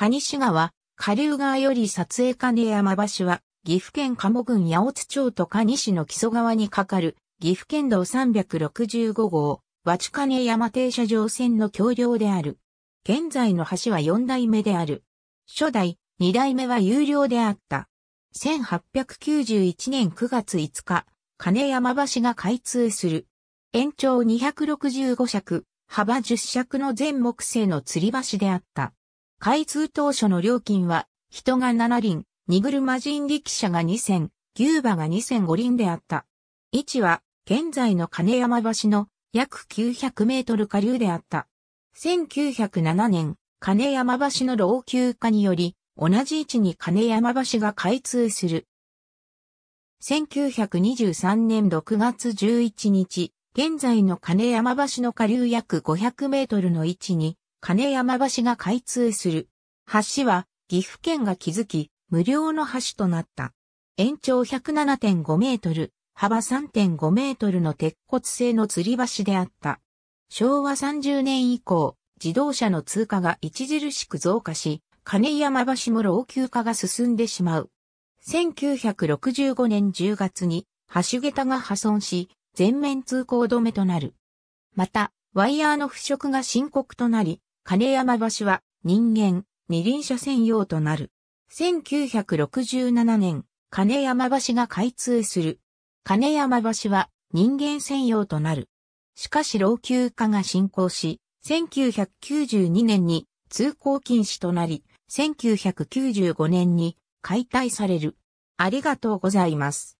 蟹市川、下流川より撮影金山橋は、岐阜県鴨郡八尾津町と蟹市の木曽川に架かる、岐阜県道365号、和地金山停車場線の橋梁である。現在の橋は4代目である。初代、2代目は有料であった。1891年9月5日、金山橋が開通する。延長265尺、幅10尺の全木製の吊り橋であった。開通当初の料金は、人が7輪、荷車人力車が2000、牛馬が2005輪であった。位置は、現在の金山橋の約900メートル下流であった。1907年、金山橋の老朽化により、同じ位置に金山橋が開通する。1923年6月11日、現在の金山橋の下流約500メートルの位置に、金山橋が開通する。橋は岐阜県が築き、無料の橋となった。延長107.5メートル、幅3.5メートルの鉄骨製の吊り橋であった。昭和30年以降、自動車の通過が著しく増加し、金山橋も老朽化が進んでしまう。1965年10月に橋桁が破損し、全面通行止めとなる。また、ワイヤーの腐食が深刻となり、金山橋は人間、二輪車専用となる。1967年、金山橋が開通する。金山橋は人間専用となる。しかし老朽化が進行し、1992年に通行禁止となり、1995年に解体される。ありがとうございます。